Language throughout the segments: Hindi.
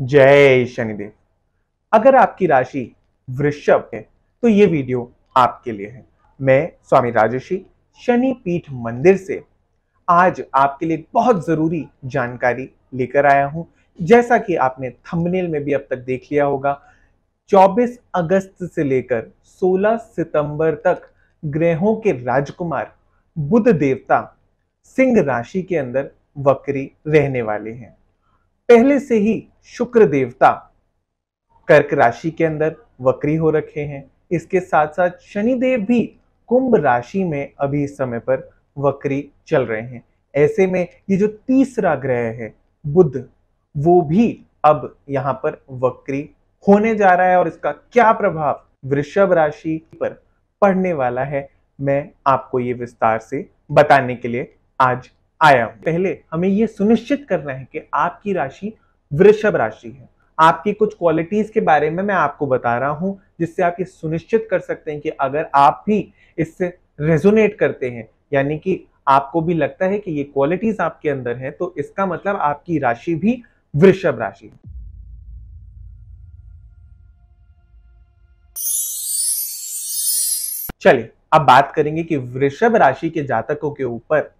जय शनिदेव अगर आपकी राशि वृषभ है तो ये वीडियो आपके लिए है मैं स्वामी राजेशी शनि पीठ मंदिर से आज आपके लिए बहुत ज़रूरी जानकारी लेकर आया हूं जैसा कि आपने थंबनेल में भी अब तक देख लिया होगा 24 अगस्त से लेकर 16 सितंबर तक ग्रहों के राजकुमार बुद्ध देवता सिंह राशि के अंदर वक्री रहने वाले हैं पहले से ही शुक्र देवता कर्क राशि के अंदर वक्री हो रखे हैं इसके साथ साथ शनिदेव भी कुंभ राशि में अभी इस समय पर वक्री चल रहे हैं ऐसे में ये जो तीसरा ग्रह है बुद्ध वो भी अब यहाँ पर वक्री होने जा रहा है और इसका क्या प्रभाव वृषभ राशि पर पड़ने वाला है मैं आपको ये विस्तार से बताने के लिए आज आया हूं पहले हमें यह सुनिश्चित करना है कि आपकी राशि वृषभ राशि है आपकी कुछ क्वालिटीज के बारे में मैं आपको बता रहा हूं जिससे आप ये सुनिश्चित कर सकते हैं कि अगर आप भी इससे रेजोनेट करते हैं यानी कि आपको भी लगता है कि ये क्वालिटीज आपके अंदर है तो इसका मतलब आपकी राशि भी वृषभ राशि चलिए अब बात करेंगे कि वृषभ राशि के जातकों के ऊपर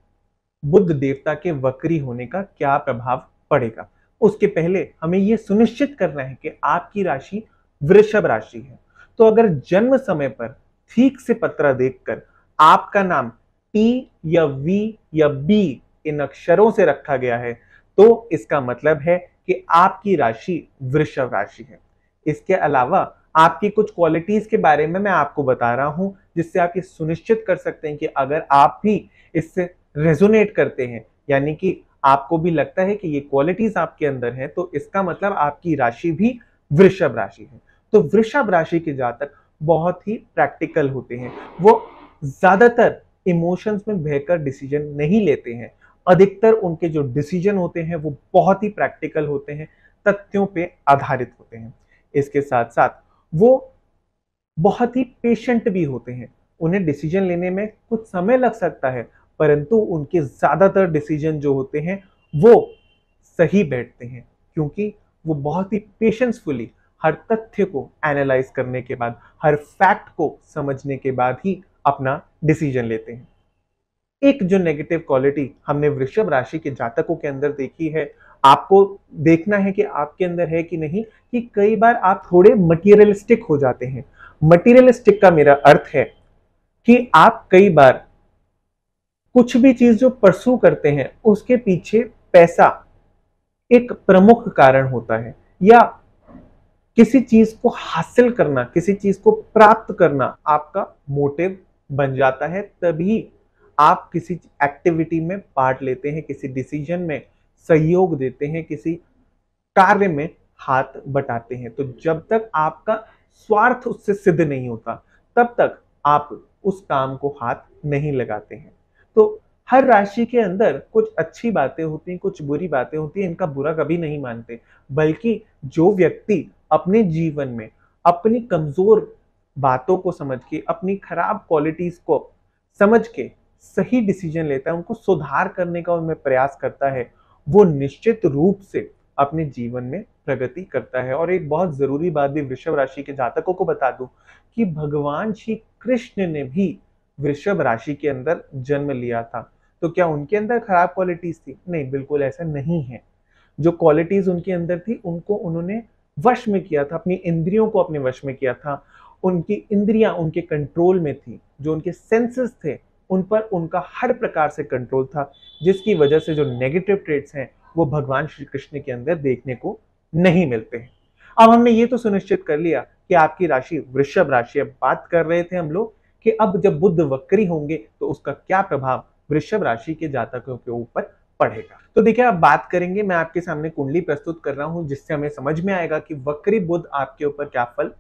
बुद्ध देवता के वक्री होने का क्या प्रभाव पड़ेगा उसके पहले हमें यह सुनिश्चित करना है कि आपकी राशि वृषभ राशि है तो अगर जन्म समय पर ठीक से पत्र देखकर आपका नाम टी या वी या बी इन अक्षरों से रखा गया है तो इसका मतलब है कि आपकी राशि वृषभ राशि है इसके अलावा आपकी कुछ क्वालिटीज के बारे में मैं आपको बता रहा हूं जिससे आप ये सुनिश्चित कर सकते हैं कि अगर आप भी इससे रेजोनेट करते हैं यानी कि आपको भी लगता है कि ये क्वालिटीज आपके अंदर हैं तो इसका मतलब आपकी राशि भी वृषभ राशि है तो वृषभ राशि के जातक बहुत ही प्रैक्टिकल होते हैं वो ज़्यादातर इमोशंस में बहकर डिसीजन नहीं लेते हैं अधिकतर उनके जो डिसीजन होते हैं वो बहुत ही प्रैक्टिकल होते हैं तथ्यों पे आधारित होते हैं इसके साथ साथ वो बहुत ही पेशेंट भी होते हैं उन्हें डिसीजन लेने में कुछ समय लग सकता है परंतु उनके ज़्यादातर डिसीजन जो होते हैं वो सही बैठते हैं क्योंकि वो बहुत ही पेशेंसफुली हर तथ्य को एनालाइज करने के बाद हर फैक्ट को समझने के बाद ही अपना डिसीजन लेते हैं एक जो नेगेटिव क्वालिटी हमने वृषभ राशि के जातकों के अंदर देखी है आपको देखना है कि आपके अंदर है कि नहीं कि कई बार आप थोड़े मटेरियलिस्टिक हो जाते हैं मटेरियलिस्टिक का मेरा अर्थ है कि आप कई बार कुछ भी चीज जो परसू करते हैं उसके पीछे पैसा एक प्रमुख कारण होता है या किसी चीज को हासिल करना किसी चीज को प्राप्त करना आपका मोटिव बन जाता है तभी आप किसी एक्टिविटी में पार्ट लेते हैं किसी डिसीजन में सहयोग देते हैं किसी कार्य में हाथ बटाते हैं तो जब तक आपका स्वार्थ उससे सिद्ध नहीं होता तब तक आप उस काम को हाथ नहीं लगाते हैं तो हर राशि के अंदर कुछ अच्छी बातें होती हैं कुछ बुरी बातें होती हैं इनका बुरा कभी नहीं मानते बल्कि जो व्यक्ति अपने जीवन में अपनी कमज़ोर बातों को समझ के अपनी खराब क्वालिटीज़ को समझ के सही डिसीजन लेता है उनको सुधार करने का उनमें प्रयास करता है वो निश्चित रूप से अपने जीवन में प्रगति करता है और एक बहुत ज़रूरी बात भी वृषभ राशि के जातकों को बता दूं कि भगवान श्री कृष्ण ने भी वृषभ राशि के अंदर जन्म लिया था तो क्या उनके अंदर खराब क्वालिटीज थी नहीं बिल्कुल ऐसा नहीं है जो क्वालिटीज उनके अंदर थी उनको उन्होंने वश में किया था अपनी इंद्रियों को अपने वश में किया था उनकी इंद्रियां उनके कंट्रोल में थी जो उनके सेंसेस थे उन पर उनका हर प्रकार से कंट्रोल था जिसकी वजह से जो नेगेटिव ट्रेड्स हैं वो भगवान श्री कृष्ण के अंदर देखने को नहीं मिलते हैं अब हमने ये तो सुनिश्चित कर लिया कि आपकी राशि वृषभ राशि अब बात कर रहे थे हम लोग कि अब जब बुद्ध वक्री होंगे तो उसका क्या प्रभाव वृषभ राशि के जातकों के ऊपर पड़ेगा तो देखिए आप बात करेंगे मैं आपके सामने कुंडली प्रस्तुत कर रहा हूं जिससे हमें समझ में आएगा कि वक्री बुद्ध आपके ऊपर क्या फल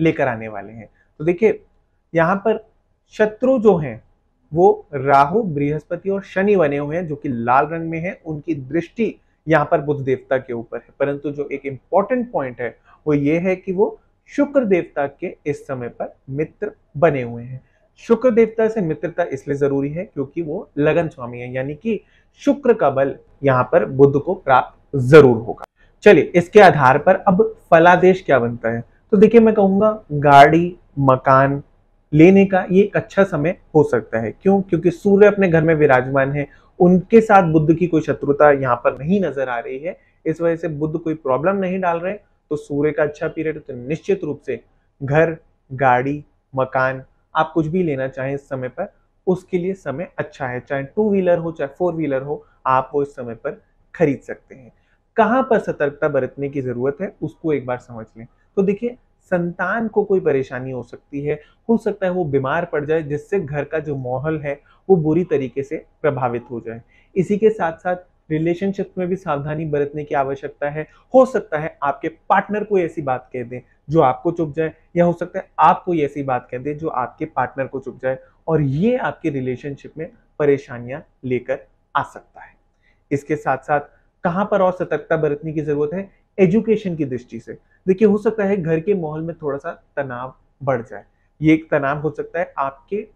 लेकर आने वाले हैं तो देखिए यहाँ पर शत्रु जो हैं वो राहु बृहस्पति और शनि बने हुए हैं जो कि लाल रंग में है उनकी दृष्टि यहाँ पर बुद्ध देवता के ऊपर है परंतु जो एक इंपॉर्टेंट पॉइंट है वो ये है कि वो शुक्र देवता के इस समय पर मित्र बने हुए हैं शुक्र देवता से मित्रता इसलिए जरूरी है क्योंकि वो लगन स्वामी है यानी कि शुक्र का बल यहाँ पर बुद्ध को प्राप्त जरूर होगा चलिए इसके आधार पर अब फलादेश क्या बनता है तो देखिए मैं कहूंगा गाड़ी मकान लेने का ये एक अच्छा समय हो सकता है क्यों क्योंकि सूर्य अपने घर में विराजमान है उनके साथ बुद्ध की कोई शत्रुता यहाँ पर नहीं नजर आ रही है इस वजह से बुद्ध कोई प्रॉब्लम नहीं डाल रहे तो सूर्य का अच्छा पीरियड तो निश्चित रूप से घर गाड़ी मकान आप कुछ भी लेना चाहें इस समय पर उसके लिए समय अच्छा है चाहे टू व्हीलर हो चाहे फोर व्हीलर हो आप वो इस समय पर खरीद सकते हैं कहाँ पर सतर्कता बरतने की ज़रूरत है उसको एक बार समझ लें तो देखिए संतान को कोई परेशानी हो सकती है हो सकता है वो बीमार पड़ जाए जिससे घर का जो माहौल है वो बुरी तरीके से प्रभावित हो जाए इसी के साथ साथ रिलेशनशिप में भी सावधानी बरतने की आवश्यकता है हो सकता है आपके पार्टनर कोई ऐसी बात कह दें जो आपको चुप जाए या हो सकता है आप कोई ऐसी बात कह दें जो आपके पार्टनर को चुप जाए और ये आपके रिलेशनशिप में परेशानियां लेकर आ सकता है इसके साथ साथ कहाँ पर और सतर्कता बरतने की जरूरत है एजुकेशन की दृष्टि से देखिए हो सकता है घर के माहौल में थोड़ा सा तनाव बढ़ जाए ये एक तनाव हो सकता है आपके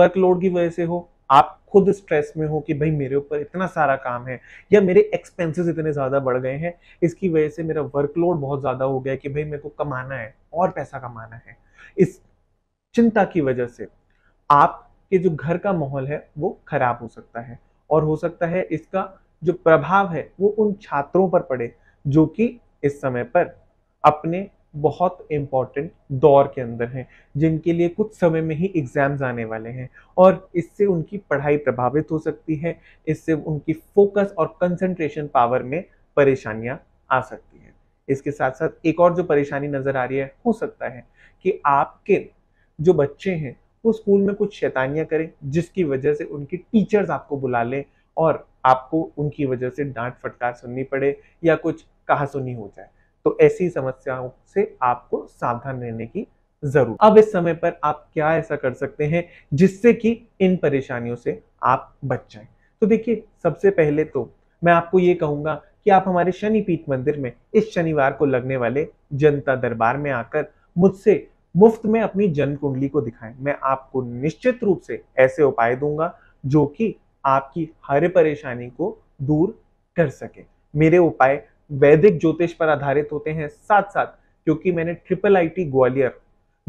वर्कलोड की वजह से हो आप खुद स्ट्रेस में हो कि भाई मेरे ऊपर इतना सारा काम है या मेरे एक्सपेंसेस इतने ज़्यादा बढ़ गए हैं इसकी वजह से मेरा वर्कलोड बहुत ज़्यादा हो गया कि भाई मेरे को कमाना है और पैसा कमाना है इस चिंता की वजह से आपके जो घर का माहौल है वो खराब हो सकता है और हो सकता है इसका जो प्रभाव है वो उन छात्रों पर पड़े जो कि इस समय पर अपने बहुत इम्पॉर्टेंट दौर के अंदर हैं जिनके लिए कुछ समय में ही एग्ज़ाम्स आने वाले हैं और इससे उनकी पढ़ाई प्रभावित हो सकती है इससे उनकी फोकस और कंसंट्रेशन पावर में परेशानियां आ सकती हैं इसके साथ साथ एक और जो परेशानी नज़र आ रही है हो सकता है कि आपके जो बच्चे हैं वो स्कूल में कुछ शैतानियाँ करें जिसकी वजह से उनके टीचर्स आपको बुला लें और आपको उनकी वजह से डांट फटकार सुननी पड़े या कुछ कहा सुनी हो जाए तो ऐसी समस्याओं से आपको सावधान रहने की जरूरत अब इस समय पर आप क्या ऐसा कर सकते हैं जिससे कि इन परेशानियों से आप बच जाए तो देखिए सबसे पहले तो मैं आपको ये कहूँगा कि आप हमारे शनि पीठ मंदिर में इस शनिवार को लगने वाले जनता दरबार में आकर मुझसे मुफ्त में अपनी जन्म कुंडली को दिखाएं मैं आपको निश्चित रूप से ऐसे उपाय दूंगा जो कि आपकी हर परेशानी को दूर कर सके मेरे उपाय वैदिक ज्योतिष पर आधारित होते हैं साथ साथ क्योंकि मैंने ट्रिपल आईटी ग्वालियर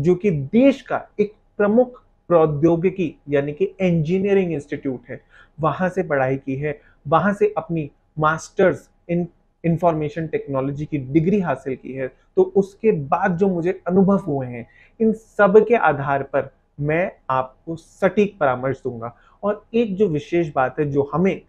जो कि देश का एक प्रमुख प्रौद्योगिकी यानी कि इंजीनियरिंग इंस्टीट्यूट है वहां से पढ़ाई की है वहां से अपनी मास्टर्स इन इंफॉर्मेशन टेक्नोलॉजी की डिग्री हासिल की है तो उसके बाद जो मुझे अनुभव हुए हैं इन सब के आधार पर मैं आपको सटीक परामर्श दूंगा और एक जो विशेष बात है जो हमें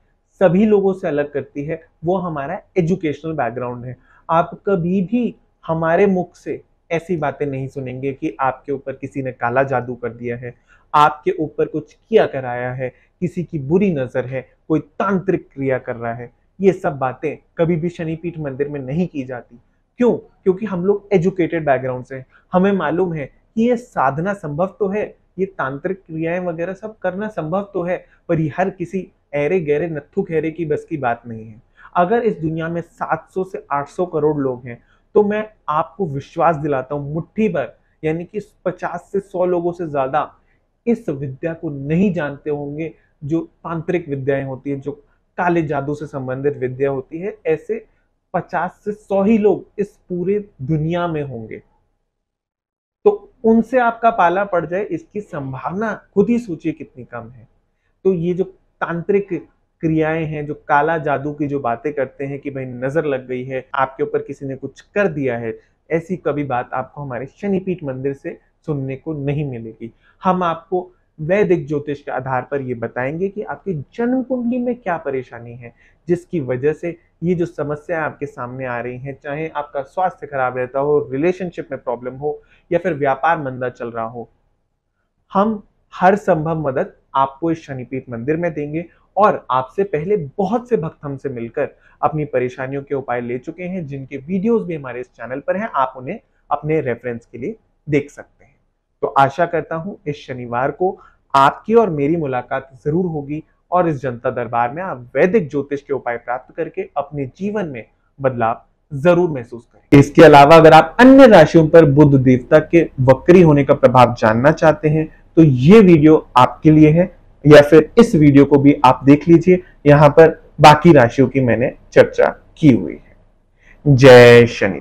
सभी लोगों से अलग करती है वो हमारा एजुकेशनल बैकग्राउंड है आप कभी भी हमारे मुख से ऐसी बातें नहीं सुनेंगे कि आपके ऊपर किसी ने काला जादू कर दिया है आपके ऊपर कुछ किया कराया है किसी की बुरी नज़र है कोई तांत्रिक क्रिया कर रहा है ये सब बातें कभी भी शनिपीठ मंदिर में नहीं की जाती क्यों क्योंकि हम लोग एजुकेटेड बैकग्राउंड से हमें मालूम है कि ये साधना संभव तो है ये तांत्रिक क्रियाएं वगैरह सब करना संभव तो है पर ये हर किसी ऐरे गहरे नत्थु खेरे की बस की बात नहीं है अगर इस दुनिया में 700 से 800 करोड़ लोग हैं तो मैं आपको विश्वास दिलाता हूँ मुट्ठी पर यानी कि 50 से 100 लोगों से ज़्यादा इस विद्या को नहीं जानते होंगे जो तांत्रिक विद्याएं होती है जो काले जादू से संबंधित विद्या होती है ऐसे 50 से 100 ही लोग इस पूरे दुनिया में होंगे तो उनसे आपका पाला पड़ जाए इसकी संभावना खुद ही सोचिए कितनी कम है तो ये जो तांत्रिक क्रियाएं हैं जो काला जादू की जो बातें करते हैं कि भाई नजर लग गई है आपके ऊपर किसी ने कुछ कर दिया है ऐसी कभी बात आपको हमारे शनिपीठ मंदिर से सुनने को नहीं मिलेगी हम आपको वैदिक ज्योतिष के आधार पर ये बताएंगे कि आपकी जन्म कुंडली में क्या परेशानी है जिसकी वजह से ये जो समस्याएं आपके सामने आ रही हैं चाहे आपका स्वास्थ्य खराब रहता हो रिलेशनशिप में प्रॉब्लम हो या फिर व्यापार मंदा चल रहा हो हम हर संभव मदद आपको इस शनिपीठ मंदिर में देंगे और आपसे पहले बहुत से भक्त हमसे मिलकर अपनी परेशानियों के उपाय ले चुके हैं जिनके वीडियोस भी हमारे इस चैनल पर हैं आप उन्हें अपने रेफरेंस के लिए देख सकते हैं तो आशा करता हूं इस शनिवार को आपकी और मेरी मुलाकात जरूर होगी और इस जनता दरबार में आप वैदिक ज्योतिष के उपाय प्राप्त करके अपने जीवन में बदलाव जरूर महसूस करें इसके अलावा अगर आप अन्य राशियों पर बुद्ध देवता के वक्री होने का प्रभाव जानना चाहते हैं तो ये वीडियो आपके लिए है या फिर इस वीडियो को भी आप देख लीजिए यहां पर बाकी राशियों की मैंने चर्चा की हुई है जय शनि